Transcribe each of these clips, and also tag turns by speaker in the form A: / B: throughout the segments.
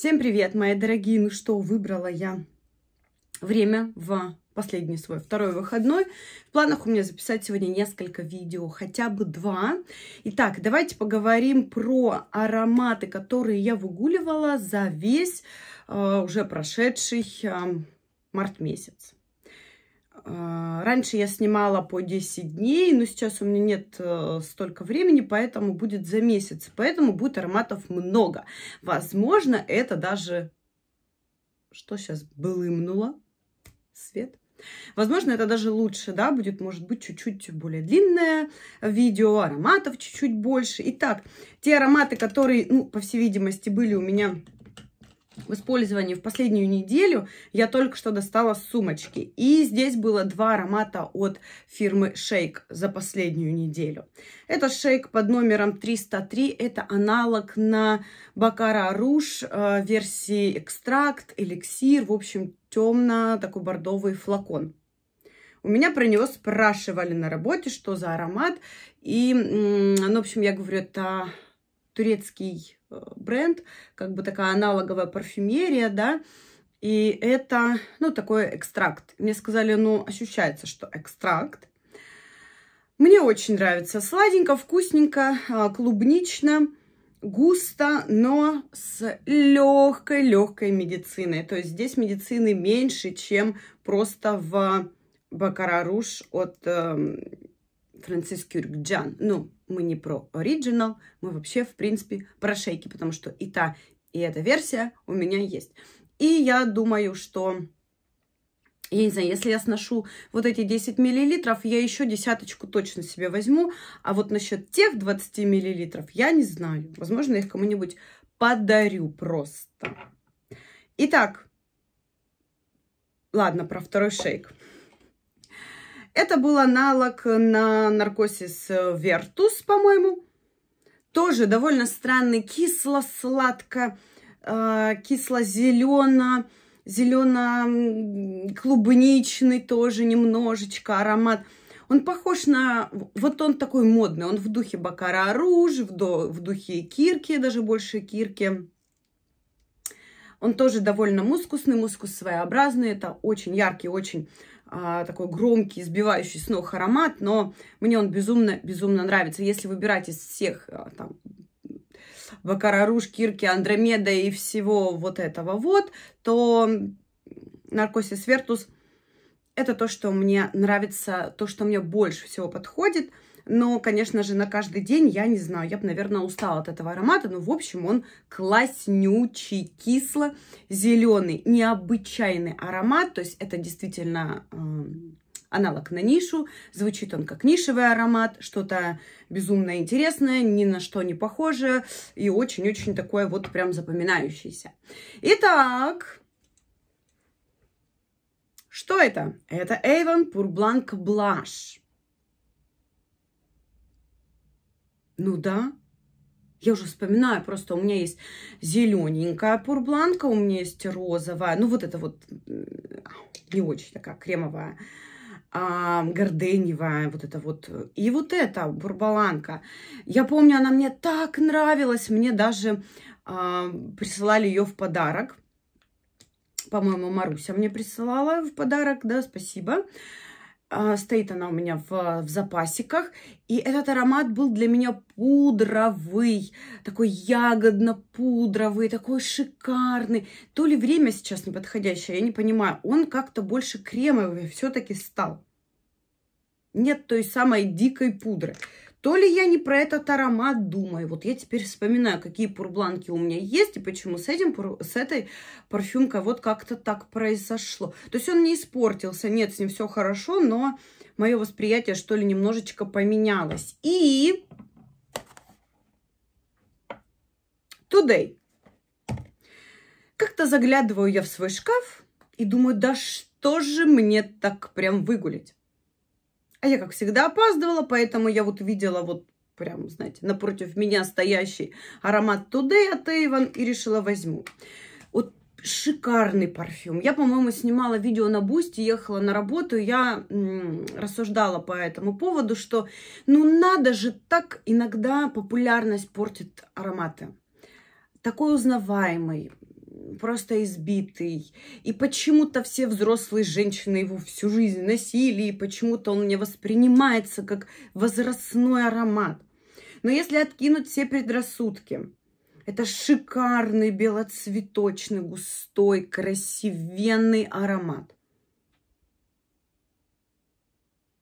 A: Всем привет, мои дорогие! Ну что, выбрала я время в последний свой второй выходной. В планах у меня записать сегодня несколько видео, хотя бы два. Итак, давайте поговорим про ароматы, которые я выгуливала за весь э, уже прошедший э, март месяц. А, раньше я снимала по 10 дней, но сейчас у меня нет э, столько времени, поэтому будет за месяц. Поэтому будет ароматов много. Возможно, это даже... Что сейчас блымнуло? Свет. Возможно, это даже лучше, да, будет, может быть, чуть-чуть более длинное видео, ароматов чуть-чуть больше. Итак, те ароматы, которые, ну, по всей видимости, были у меня в использовании в последнюю неделю я только что достала с сумочки. И здесь было два аромата от фирмы Shake за последнюю неделю. Это Shake под номером 303. Это аналог на Бакара Руж э, версии экстракт, эликсир. В общем, темно такой бордовый флакон. У меня про него спрашивали на работе, что за аромат. И, ну, в общем, я говорю, это турецкий бренд, как бы такая аналоговая парфюмерия, да, и это, ну, такой экстракт. Мне сказали, ну, ощущается, что экстракт. Мне очень нравится. Сладенько, вкусненько, а, клубнично, густо, но с легкой-легкой медициной. То есть здесь медицины меньше, чем просто в Бакараруш от э, Франциск Кюркджан. Ну, мы не про оригинал, мы вообще, в принципе, про шейки, потому что и та, и эта версия у меня есть. И я думаю, что, я не знаю, если я сношу вот эти 10 миллилитров, я еще десяточку точно себе возьму, а вот насчет тех 20 миллилитров я не знаю. Возможно, их кому-нибудь подарю просто. Итак, ладно, про второй шейк. Это был аналог на наркосис э, вертус, по-моему. Тоже довольно странный, кисло-сладко, э, кисло-зелено, зелено-клубничный тоже немножечко аромат. Он похож на... Вот он такой модный. Он в духе Бакара Руж, в, до, в духе Кирки, даже больше Кирки. Он тоже довольно мускусный, мускус своеобразный. Это очень яркий, очень а, такой громкий, сбивающий с ног аромат, но мне он безумно-безумно нравится. Если выбирать из всех а, там, Бакараруш, Кирки, Андромеда и всего вот этого вот, то Наркосис Вертус – это то, что мне нравится, то, что мне больше всего подходит – но, конечно же, на каждый день, я не знаю, я бы, наверное, устала от этого аромата, но, в общем, он класснючий, кисло-зеленый, необычайный аромат, то есть это действительно э, аналог на нишу, звучит он как нишевый аромат, что-то безумно интересное, ни на что не похожее и очень-очень такое вот прям запоминающееся. Итак, что это? Это Avon Pure Blanc Blush. Ну да. Я уже вспоминаю, просто у меня есть зелененькая пурбланка, у меня есть розовая, ну вот это вот не очень такая кремовая, а, горденевая, вот это вот. И вот эта бурбаланка. Я помню, она мне так нравилась, мне даже а, присылали ее в подарок. По-моему, Маруся мне присылала в подарок, да, спасибо. Спасибо. А, стоит она у меня в, в запасиках. И этот аромат был для меня пудровый, такой ягодно-пудровый, такой шикарный. То ли время сейчас неподходящее, я не понимаю. Он как-то больше кремовый все-таки стал. Нет той самой дикой пудры. То ли я не про этот аромат думаю. Вот я теперь вспоминаю, какие пурбланки у меня есть и почему с, этим, с этой парфюмкой вот как-то так произошло. То есть он не испортился, нет, с ним все хорошо, но мое восприятие, что ли, немножечко поменялось. И... Today. Как-то заглядываю я в свой шкаф и думаю, да что же мне так прям выгулить? А я, как всегда, опаздывала, поэтому я вот видела вот прям, знаете, напротив меня стоящий аромат Today от Avon и решила возьму. Вот шикарный парфюм. Я, по-моему, снимала видео на Бусти, ехала на работу, я м -м, рассуждала по этому поводу, что ну надо же так иногда популярность портит ароматы. Такой узнаваемый, просто избитый. И почему-то все взрослые женщины его всю жизнь носили, и почему-то он не воспринимается как возрастной аромат. Но если откинуть все предрассудки, это шикарный белоцветочный, густой, красивенный аромат.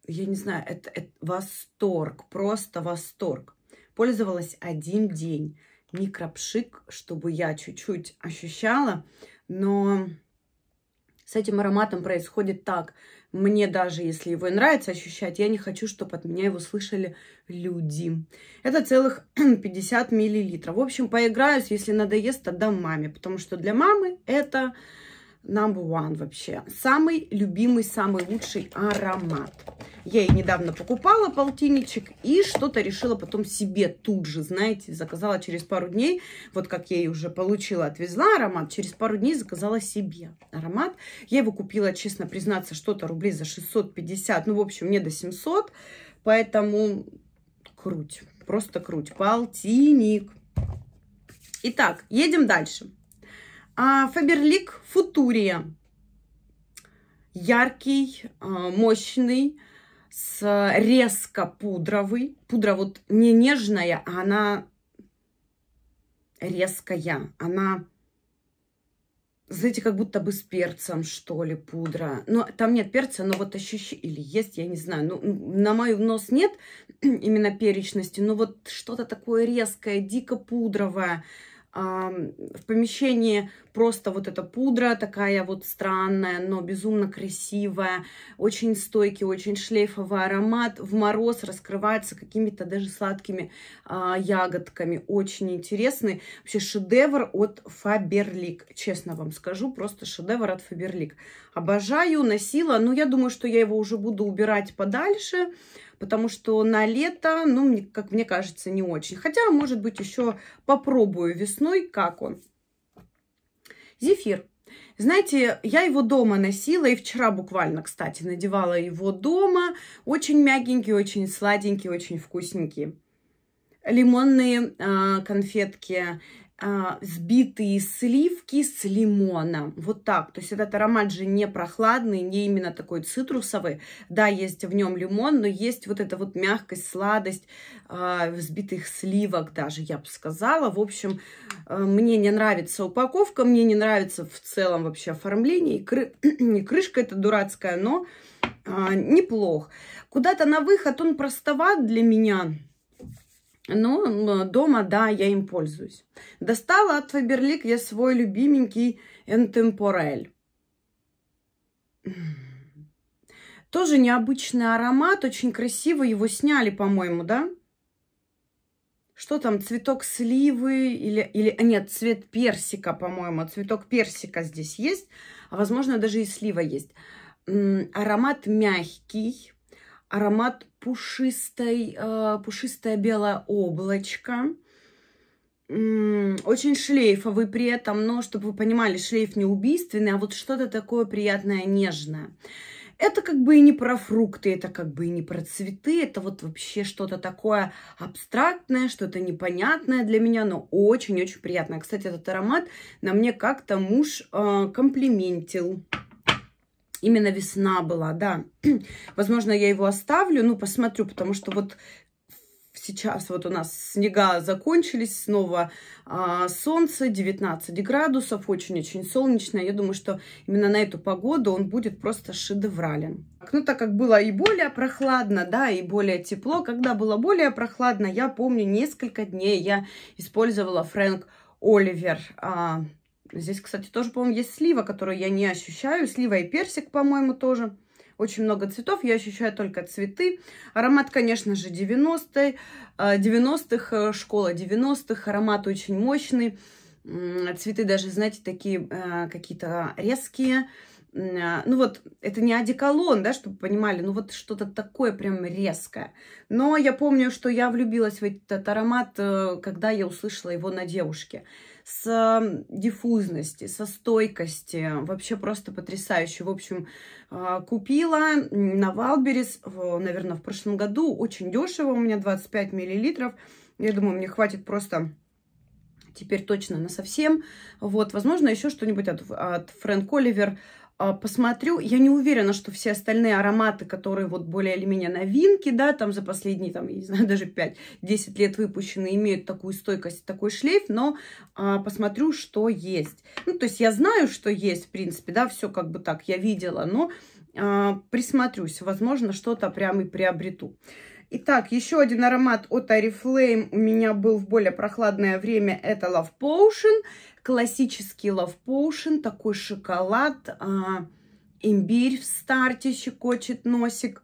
A: Я не знаю, это, это восторг, просто восторг. Пользовалась один день микропшик, чтобы я чуть-чуть ощущала, но с этим ароматом происходит так. Мне даже, если его и нравится ощущать, я не хочу, чтобы от меня его слышали люди. Это целых 50 миллилитров. В общем, поиграюсь, если надоест, отдам маме, потому что для мамы это number one вообще. Самый любимый, самый лучший аромат. Я ей недавно покупала полтинничек и что-то решила потом себе тут же, знаете, заказала через пару дней. Вот как я ее уже получила, отвезла аромат, через пару дней заказала себе аромат. Я его купила, честно признаться, что-то рублей за 650, ну, в общем, не до 700, поэтому круть, просто круть. Полтинник. Итак, едем дальше. А, Фаберлик Футурия. Яркий, а, мощный, с а, резко пудровый. Пудра вот не нежная, а она резкая. Она, знаете, как будто бы с перцем, что ли, пудра. Но там нет перца, но вот ощущение, или есть, я не знаю. но ну, на мой нос нет именно перечности, но вот что-то такое резкое, дико пудровое в помещении просто вот эта пудра такая вот странная, но безумно красивая, очень стойкий, очень шлейфовый аромат, в мороз раскрывается какими-то даже сладкими а, ягодками, очень интересный, вообще шедевр от Faberlic, честно вам скажу, просто шедевр от Faberlic, обожаю, носила, но ну, я думаю, что я его уже буду убирать подальше, потому что на лето, ну, мне, как мне кажется, не очень. Хотя, может быть, еще попробую весной, как он. Зефир. Знаете, я его дома носила, и вчера буквально, кстати, надевала его дома. Очень мягенький, очень сладенький, очень вкусненький лимонные э, конфетки, а, взбитые сливки с лимоном. Вот так. То есть этот аромат же не прохладный, не именно такой цитрусовый. Да, есть в нем лимон, но есть вот эта вот мягкость, сладость э, взбитых сливок даже, я бы сказала. В общем, э, мне не нравится упаковка, мне не нравится в целом вообще оформление. И, кры... и крышка эта дурацкая, но э, неплох. Куда-то на выход он простоват для меня. Ну дома, да, я им пользуюсь. Достала от Фаберлик я свой любименький Энтемпорель. Тоже необычный аромат, очень красиво его сняли, по-моему, да? Что там, цветок сливы или, или а, нет, цвет персика, по-моему, цветок персика здесь есть, а возможно даже и слива есть. Аромат мягкий, аромат пушистой, э, пушистое белое облачко. Очень шлейфовый при этом, но, чтобы вы понимали, шлейф не убийственный, а вот что-то такое приятное, нежное. Это как бы и не про фрукты, это как бы и не про цветы, это вот вообще что-то такое абстрактное, что-то непонятное для меня, но очень-очень приятное. Кстати, этот аромат на мне как-то муж э, комплиментил. Именно весна была, да. Возможно, я его оставлю, ну, посмотрю, потому что вот сейчас вот у нас снега закончились, снова а, солнце, 19 градусов, очень-очень солнечно. Я думаю, что именно на эту погоду он будет просто шедеврален. Ну, так как было и более прохладно, да, и более тепло, когда было более прохладно, я помню, несколько дней я использовала Фрэнк Оливер, а, Здесь, кстати, тоже, по-моему, есть слива, которую я не ощущаю. Слива и персик, по-моему, тоже. Очень много цветов, я ощущаю только цветы. Аромат, конечно же, 90-х, э, э, школа 90-х. Аромат очень мощный. Цветы даже, знаете, такие э, какие-то резкие. Ну вот, это не одеколон, да, чтобы понимали, ну вот что-то такое прям резкое. Но я помню, что я влюбилась в этот аромат, когда я услышала его на девушке с диффузности, со стойкости. Вообще просто потрясающе. В общем, а, купила на Валберис, наверное, в прошлом году. Очень дешево, у меня 25 миллилитров. Я думаю, мне хватит просто теперь точно на совсем. Вот, возможно, еще что-нибудь от, от Фрэнк Оливер а, посмотрю. Я не уверена, что все остальные ароматы, которые вот более или менее новинки, да, там за последние, там, я не знаю, даже 5-10 лет выпущены, имеют такую стойкость, такой шлейф, но а, посмотрю, что есть. Ну, то есть я знаю, что есть, в принципе, да, все как бы так я видела, но а, присмотрюсь, возможно, что-то прям и приобрету. Итак, еще один аромат от Oriflame у меня был в более прохладное время, это Love Potion классический Love Potion, такой шоколад, а, имбирь в старте щекочет носик,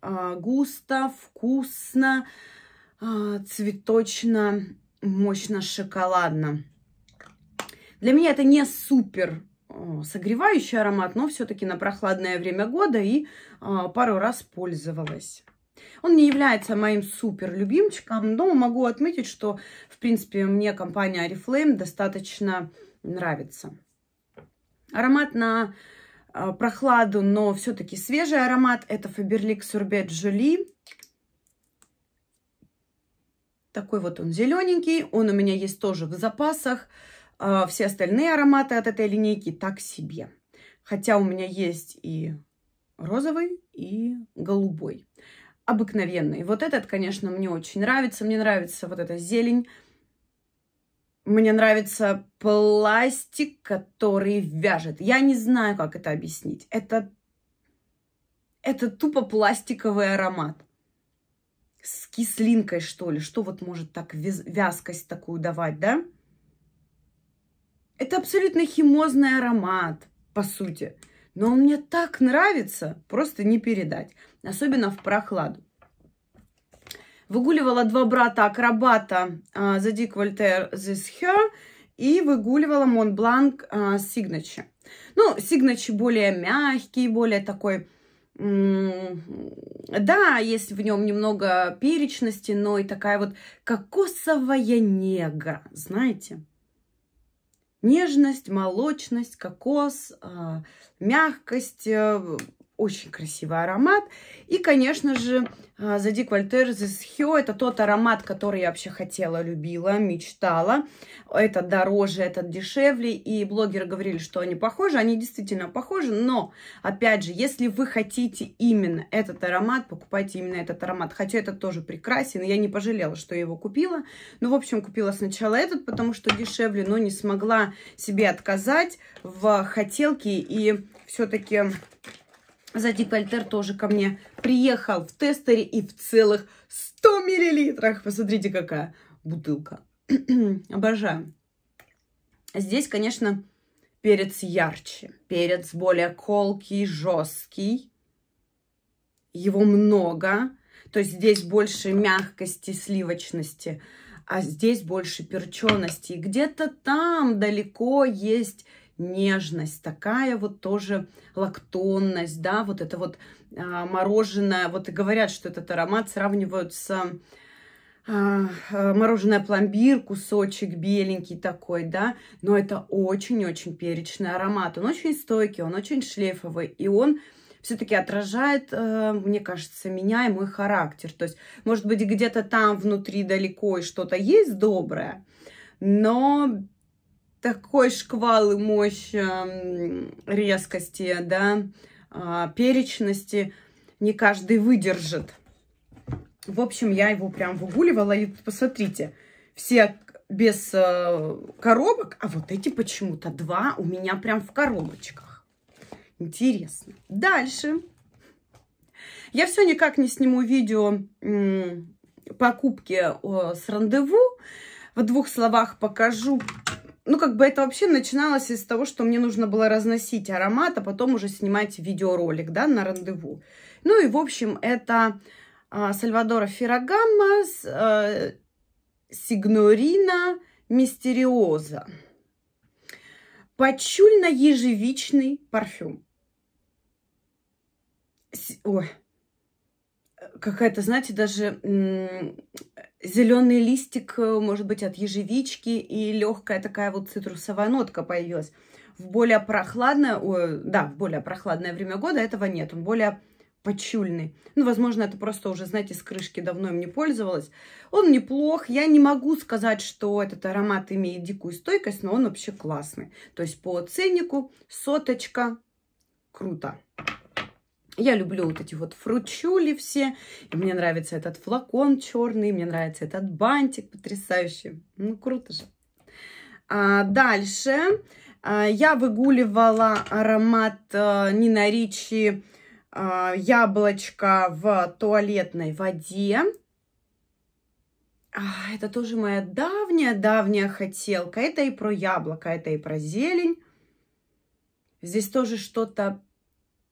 A: а, густо, вкусно, а, цветочно, мощно, шоколадно. Для меня это не супер а, согревающий аромат, но все-таки на прохладное время года и а, пару раз пользовалась. Он не является моим супер любимчиком, но могу отметить, что, в принципе, мне компания Oriflame достаточно нравится. Аромат на э, прохладу, но все-таки свежий аромат. Это Faberlic Sorbet Jolie. Такой вот он зелененький. Он у меня есть тоже в запасах. Э, все остальные ароматы от этой линейки так себе. Хотя у меня есть и розовый, и голубой обыкновенный. Вот этот, конечно, мне очень нравится. Мне нравится вот эта зелень. Мне нравится пластик, который вяжет. Я не знаю, как это объяснить. Это, это тупо пластиковый аромат. С кислинкой, что ли. Что вот может так вязкость такую давать, да? Это абсолютно химозный аромат, по сути. Но он мне так нравится, просто не передать особенно в прохладу. Выгуливала два брата-акробата uh, а, The Dick This Her и выгуливала Монбланк uh, а, Signature. Ну, Signature более мягкий, более такой... Да, есть в нем немного перечности, но и такая вот кокосовая нега, знаете. Нежность, молочность, кокос, а, мягкость, э, очень красивый аромат. И, конечно же, Зади Квальтер Хё это тот аромат, который я вообще хотела, любила, мечтала. Это дороже, этот дешевле. И блогеры говорили, что они похожи. Они действительно похожи, но, опять же, если вы хотите именно этот аромат, покупайте именно этот аромат. Хотя это тоже прекрасен. Я не пожалела, что я его купила. Ну, в общем, купила сначала этот, потому что дешевле, но не смогла себе отказать в хотелке. И все-таки за декольтер тоже ко мне приехал в тестере и в целых 100 миллилитрах. Посмотрите, какая бутылка. Обожаю. Здесь, конечно, перец ярче, перец более колкий, жесткий. Его много, то есть здесь больше мягкости, сливочности, а здесь больше перчености. И где-то там далеко есть нежность такая, вот тоже лактонность, да, вот это вот а, мороженое, вот и говорят, что этот аромат сравнивают с а, а, мороженое пломбир, кусочек беленький такой, да, но это очень-очень перечный аромат, он очень стойкий, он очень шлейфовый, и он все-таки отражает, э, мне кажется, меня и мой характер. То есть, может быть, где-то там внутри далеко и что-то есть доброе, но такой шквал и мощь резкости, да, а, перечности не каждый выдержит. В общем, я его прям выгуливала. И посмотрите, все без э, коробок, а вот эти почему-то два у меня прям в коробочках. Интересно. Дальше. Я все никак не сниму видео покупки с рандеву. В двух словах покажу ну, как бы это вообще начиналось из того, что мне нужно было разносить аромат, а потом уже снимать видеоролик, да, на рандеву. Ну и, в общем, это а, Сальвадора Феррагамма, с, а, Сигнорина Мистериоза. Пачульно-ежевичный парфюм. С, ой, какая-то, знаете, даже зеленый листик, э, может быть, от ежевички и легкая такая вот цитрусовая нотка появилась. В более прохладное, о, да, в более прохладное время года этого нет, он более почульный. Ну, возможно, это просто уже, знаете, с крышки давно им не пользовалась. Он неплох, я не могу сказать, что этот аромат имеет дикую стойкость, но он вообще классный. То есть по ценнику соточка, круто. Я люблю вот эти вот фручули все. И мне нравится этот флакон черный, мне нравится этот бантик потрясающий. Ну, круто же. А, дальше а, я выгуливала аромат а, Нина Ричи а, яблочко в туалетной воде. А, это тоже моя давняя-давняя хотелка. Это и про яблоко, это и про зелень. Здесь тоже что-то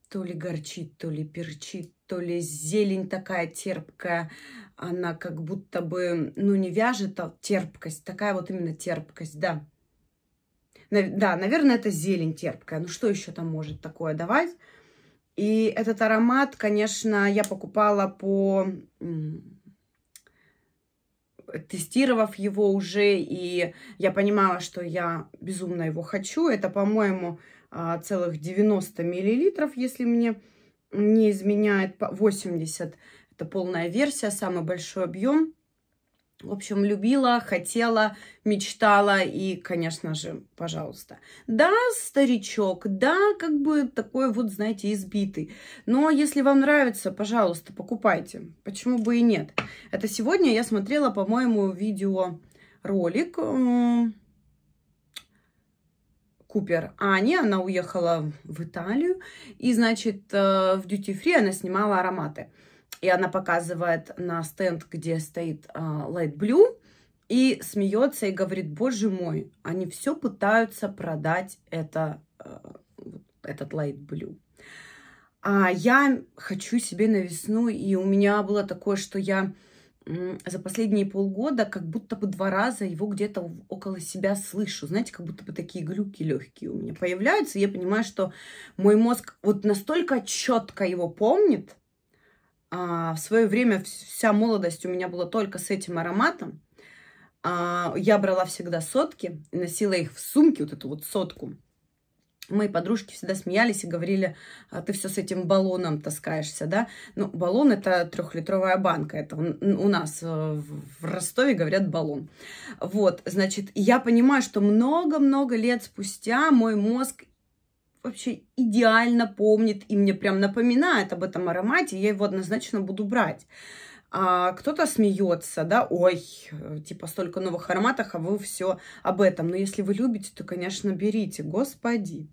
A: то ли горчит, то ли перчит, то ли зелень такая терпкая, она как будто бы, ну, не вяжет, а терпкость, такая вот именно терпкость, да. Да, наверное, это зелень терпкая. Ну, что еще там может такое давать? И этот аромат, конечно, я покупала по... Тестировав его уже, и я понимала, что я безумно его хочу. Это, по-моему, а, целых 90 миллилитров, если мне не изменяет 80. Это полная версия, самый большой объем. В общем, любила, хотела, мечтала и, конечно же, пожалуйста. Да, старичок, да, как бы такой вот, знаете, избитый. Но если вам нравится, пожалуйста, покупайте. Почему бы и нет? Это сегодня я смотрела, по-моему, видеоролик. ролик Купер Ани, она уехала в Италию, и, значит, э, в Duty Free она снимала ароматы. И она показывает на стенд, где стоит э, Light Blue, и смеется и говорит, боже мой, они все пытаются продать это, э, этот Light Blue. А я хочу себе на весну, и у меня было такое, что я за последние полгода как будто бы два раза его где-то около себя слышу. Знаете, как будто бы такие глюки легкие у меня появляются. и Я понимаю, что мой мозг вот настолько четко его помнит. А, в свое время вся молодость у меня была только с этим ароматом. А, я брала всегда сотки, носила их в сумке, вот эту вот сотку мои подружки всегда смеялись и говорили, а ты все с этим баллоном таскаешься, да? Ну, баллон – это трехлитровая банка, это у нас э, в Ростове говорят баллон. Вот, значит, я понимаю, что много-много лет спустя мой мозг вообще идеально помнит и мне прям напоминает об этом аромате, я его однозначно буду брать а кто-то смеется, да, ой, э, типа столько новых ароматов, а вы все об этом. Но если вы любите, то, конечно, берите, господи.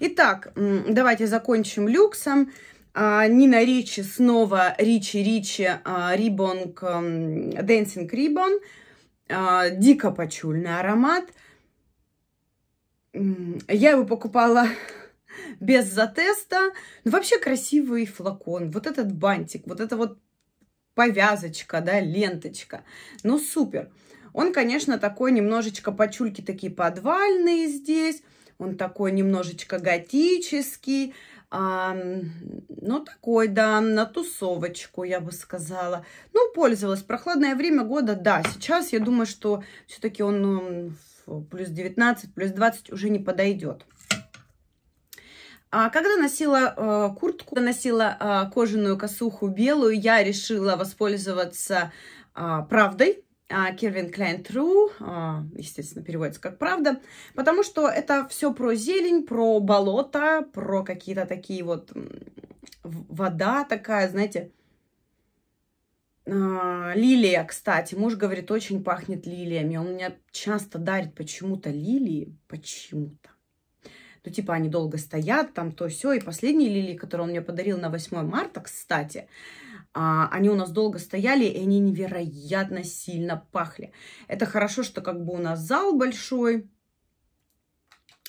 A: Итак, давайте закончим люксом. А, Нина Ричи снова Ричи Ричи а, Рибонг Дэнсинг Рибон. А, дико почульный аромат. Я его покупала без затеста. Ну, вообще красивый флакон. Вот этот бантик, вот это вот повязочка, да, ленточка. Ну, супер. Он, конечно, такой немножечко, почульки такие подвальные здесь, он такой немножечко готический, а, ну, такой, да, на тусовочку, я бы сказала. Ну, пользовалась. Прохладное время года, да. Сейчас я думаю, что все-таки он ну, плюс 19, плюс 20 уже не подойдет. А когда носила э, куртку, носила э, кожаную косуху белую, я решила воспользоваться э, правдой. А, Кирвин Клайн Тру, а, естественно, переводится как «правда», потому что это все про зелень, про болото, про какие-то такие вот... Вода такая, знаете, лилия, кстати. Муж говорит, очень пахнет лилиями. Он меня часто дарит почему-то лилии, почему-то то типа они долго стоят, там то все. И последние лилии, которые он мне подарил на 8 марта, кстати, а, они у нас долго стояли, и они невероятно сильно пахли. Это хорошо, что как бы у нас зал большой,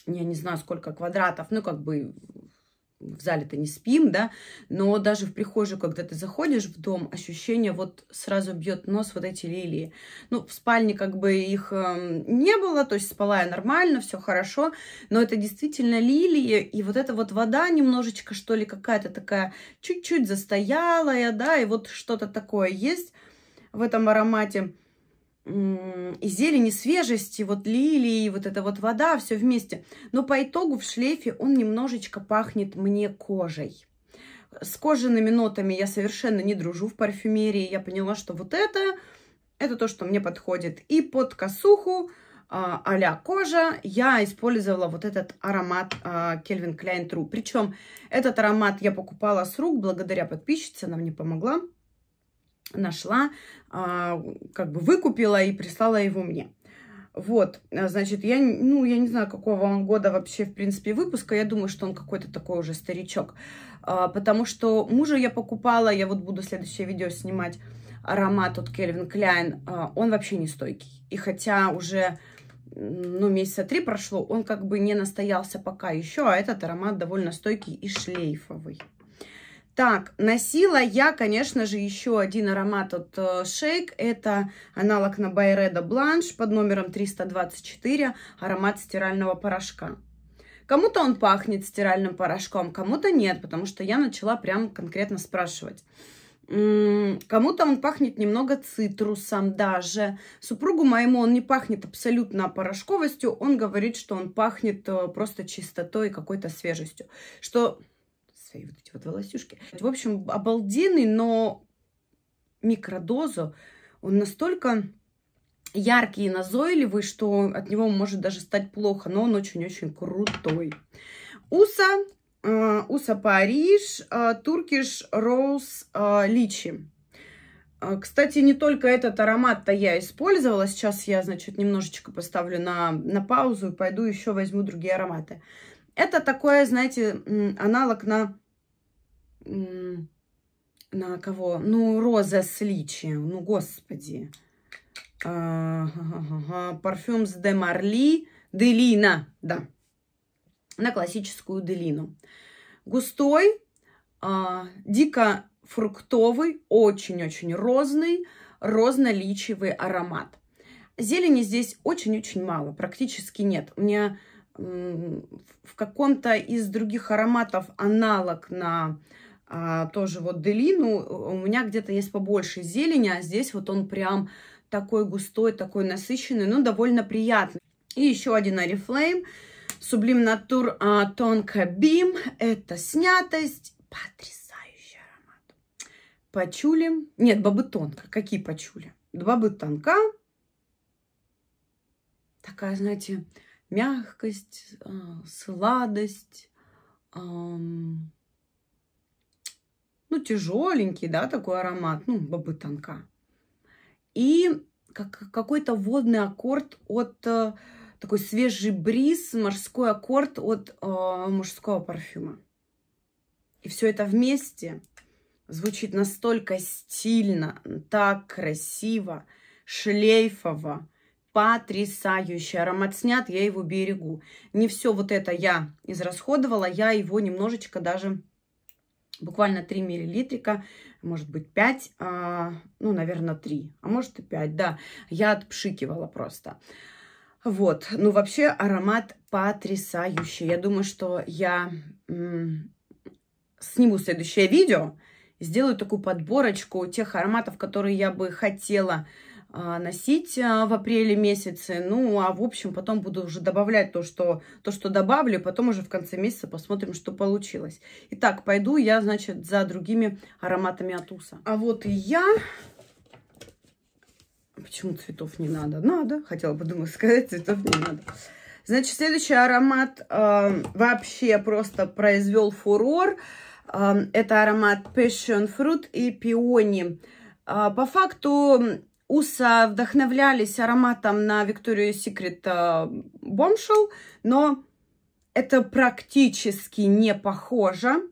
A: я не знаю, сколько квадратов, ну, как бы в зале-то не спим, да, но даже в прихожую, когда ты заходишь в дом, ощущение вот сразу бьет нос вот эти лилии. Ну, в спальне как бы их эм, не было, то есть спала я нормально, все хорошо, но это действительно лилии, и вот эта вот вода немножечко, что ли, какая-то такая чуть-чуть застоялая, да, и вот что-то такое есть в этом аромате и зелени свежести, вот лилии, вот эта вот вода, все вместе. Но по итогу в шлейфе он немножечко пахнет мне кожей. С кожаными нотами я совершенно не дружу в парфюмерии. Я поняла, что вот это, это то, что мне подходит. И под косуху а, а-ля кожа я использовала вот этот аромат Кельвин Кляйн Тру. Причем этот аромат я покупала с рук благодаря подписчице, она мне помогла нашла, а, как бы выкупила и прислала его мне. Вот, а, значит, я, ну, я не знаю, какого он года вообще, в принципе, выпуска. Я думаю, что он какой-то такой уже старичок. А, потому что мужа я покупала, я вот буду следующее видео снимать, аромат от Кельвин Кляйн. он вообще не стойкий. И хотя уже, ну, месяца три прошло, он как бы не настоялся пока еще, а этот аромат довольно стойкий и шлейфовый. Так, носила я, конечно же, еще один аромат от э, Shake. Это аналог на Байреда Бланш под номером 324, аромат стирального порошка. Кому-то он пахнет стиральным порошком, кому-то нет, потому что я начала прям конкретно спрашивать. Кому-то он пахнет немного цитрусом даже. Супругу моему он не пахнет абсолютно порошковостью. Он говорит, что он пахнет э, просто чистотой и какой-то свежестью. Что свои вот эти вот волосюшки. В общем, обалденный, но микродозу он настолько яркий и назойливый, что от него может даже стать плохо, но он очень-очень крутой. Уса, э, Уса Париж, Туркиш э, Роуз э, Личи. Кстати, не только этот аромат-то я использовала. Сейчас я, значит, немножечко поставлю на, на паузу и пойду еще возьму другие ароматы. Это такое, знаете, аналог на на кого? Ну, Роза с Личи. Ну, господи. парфюм с а, де Марли. Делина, да. На классическую Делину. Густой, а, дико фруктовый, очень-очень розный, розноличивый аромат. Зелени здесь очень-очень мало, практически нет. У меня в каком-то из других ароматов аналог на а, тоже вот делину. У меня где-то есть побольше зелени, а здесь вот он прям такой густой, такой насыщенный, ну, довольно приятный. И еще один Oriflame. Sublime Natur Тонко Бим. Это снятость. Потрясающий аромат. почули Нет, бабы тонко. Какие пачули? бабы тонка. Такая, знаете, мягкость, а, сладость ну, тяжеленький, да, такой аромат, ну, бобы тонка. И как, какой-то водный аккорд от э, такой свежий бриз, морской аккорд от э, мужского парфюма. И все это вместе звучит настолько стильно, так красиво, шлейфово, потрясающий аромат снят, я его берегу. Не все вот это я израсходовала, я его немножечко даже буквально 3 миллилитрика, может быть 5, а, ну, наверное, 3, а может и 5, да. Я отпшикивала просто. Вот, ну, вообще аромат потрясающий. Я думаю, что я сниму следующее видео, сделаю такую подборочку тех ароматов, которые я бы хотела а, носить а, в апреле месяце. Ну, а в общем, потом буду уже добавлять то, что, то, что добавлю. Потом уже в конце месяца посмотрим, что получилось. Итак, пойду я, значит, за другими ароматами от Уса. А вот и я... Почему цветов не надо? Надо. Хотела бы, думаю, сказать, цветов не надо. Значит, следующий аромат э, вообще просто произвел фурор. Э, это аромат Passion Fruit и пиони. Э, по факту Уса вдохновлялись ароматом на Викторию Секрет Bombshell, но это практически не похоже.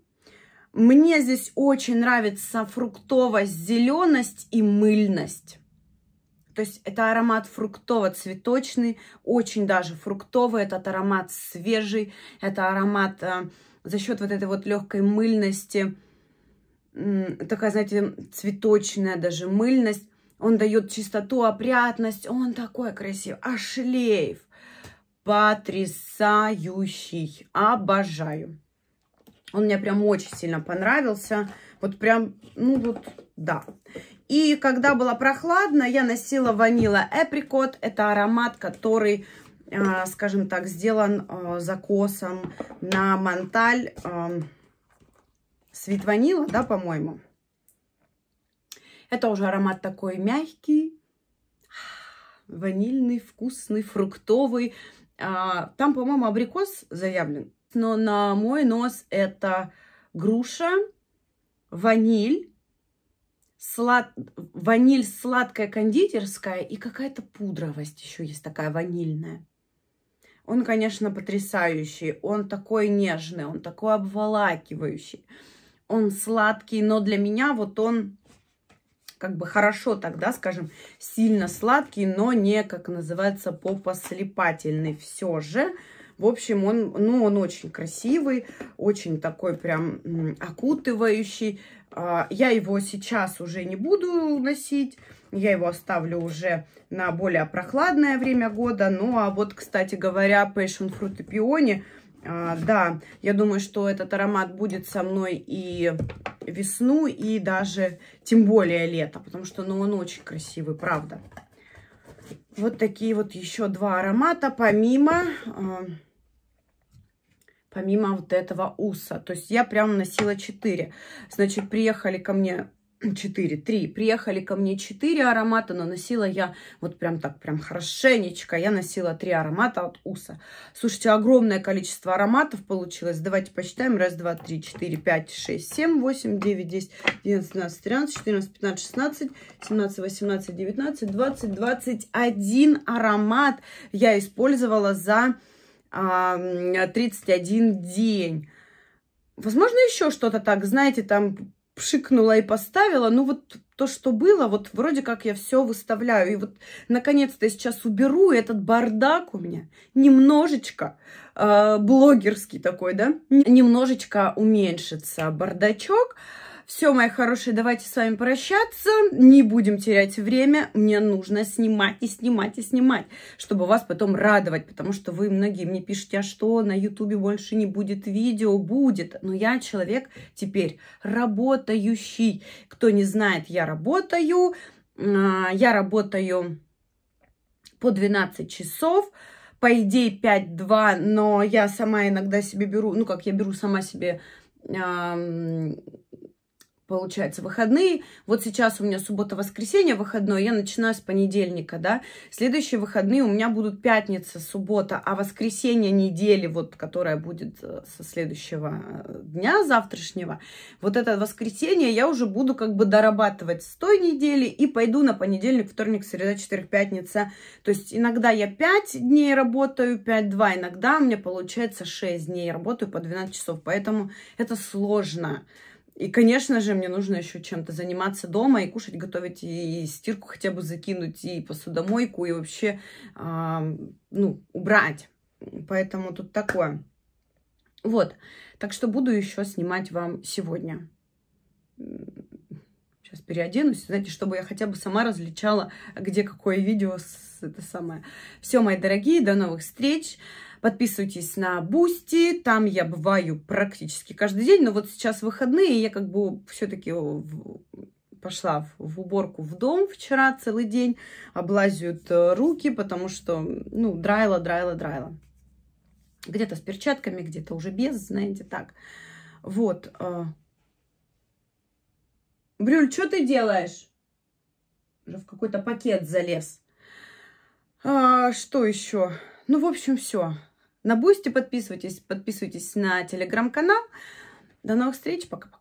A: Мне здесь очень нравится фруктовость, зеленость и мыльность. То есть это аромат фруктово-цветочный, очень даже фруктовый, этот аромат свежий, это аромат э, за счет вот этой вот легкой мыльности, э, такая, знаете, цветочная даже мыльность. Он дает чистоту, опрятность. Он такой красивый. А шлейф потрясающий. Обожаю. Он мне прям очень сильно понравился. Вот прям, ну вот, да. И когда было прохладно, я носила ванила эприкот. Это аромат, который, э, скажем так, сделан э, закосом на манталь э, свит ванила, да, по-моему. Это уже аромат такой мягкий, ванильный, вкусный, фруктовый. А, там, по-моему, абрикос заявлен. Но на мой нос это груша, ваниль, слад... ваниль сладкая кондитерская и какая-то пудровость еще есть такая ванильная. Он, конечно, потрясающий, он такой нежный, он такой обволакивающий, он сладкий, но для меня вот он как бы хорошо тогда, скажем, сильно сладкий, но не, как называется, попослепательный все же. В общем, он, ну, он очень красивый, очень такой прям окутывающий. А, я его сейчас уже не буду носить, я его оставлю уже на более прохладное время года. Ну, а вот, кстати говоря, Passion Fruit и Peony – а, да, я думаю, что этот аромат будет со мной и весну, и даже тем более лето, потому что ну, он очень красивый, правда. Вот такие вот еще два аромата, помимо, а, помимо вот этого уса. То есть я прям носила четыре. Значит, приехали ко мне четыре три Приехали ко мне четыре аромата, но носила я вот прям так, прям хорошенечко. Я носила три аромата от Уса. Слушайте, огромное количество ароматов получилось. Давайте посчитаем. Раз, два, три, четыре, пять, шесть, семь, восемь, девять, десять, одиннадцать, двенадцать, тринадцать, четырнадцать, пятнадцать, шестнадцать, семнадцать, восемнадцать, девятнадцать, двадцать, двадцать один аромат я использовала за а, тридцать один день. Возможно, еще что-то так, знаете, там пшикнула и поставила. Ну, вот то, что было, вот вроде как я все выставляю. И вот, наконец-то, я сейчас уберу этот бардак у меня. Немножечко э, блогерский такой, да? Немножечко уменьшится бардачок. Все, мои хорошие, давайте с вами прощаться. Не будем терять время. Мне нужно снимать и снимать и снимать, чтобы вас потом радовать. Потому что вы многие мне пишете, а что, на ютубе больше не будет видео? Будет. Но я человек теперь работающий. Кто не знает, я работаю. А, я работаю по 12 часов по идее 5-2, но я сама иногда себе беру, ну как я беру сама себе получается, выходные. Вот сейчас у меня суббота-воскресенье выходное, я начинаю с понедельника, да. Следующие выходные у меня будут пятница, суббота, а воскресенье недели, вот, которая будет э, со следующего э, дня завтрашнего, вот это воскресенье я уже буду как бы дорабатывать с той недели и пойду на понедельник, вторник, среда, четверг, пятница. То есть иногда я 5 дней работаю, 5-2, иногда у меня получается 6 дней работаю по 12 часов, поэтому это сложно. И, конечно же, мне нужно еще чем-то заниматься дома и кушать, готовить, и, и стирку хотя бы закинуть, и посудомойку, и вообще, э, ну, убрать. Поэтому тут такое. Вот. Так что буду еще снимать вам сегодня. Сейчас переоденусь, знаете, чтобы я хотя бы сама различала, где какое видео с это самое. Все, мои дорогие, до новых встреч. Подписывайтесь на Бусти, там я бываю практически каждый день, но вот сейчас выходные, и я как бы все-таки пошла в уборку в дом вчера целый день, облазят э, руки, потому что, ну, драила, драила, драила. Где-то с перчатками, где-то уже без, знаете, так. Вот. Э. Брюль, что ты делаешь? Уже в какой-то пакет залез. А, что еще? Ну, в общем, все. На Бусти подписывайтесь, подписывайтесь на телеграм-канал. До новых встреч, пока-пока.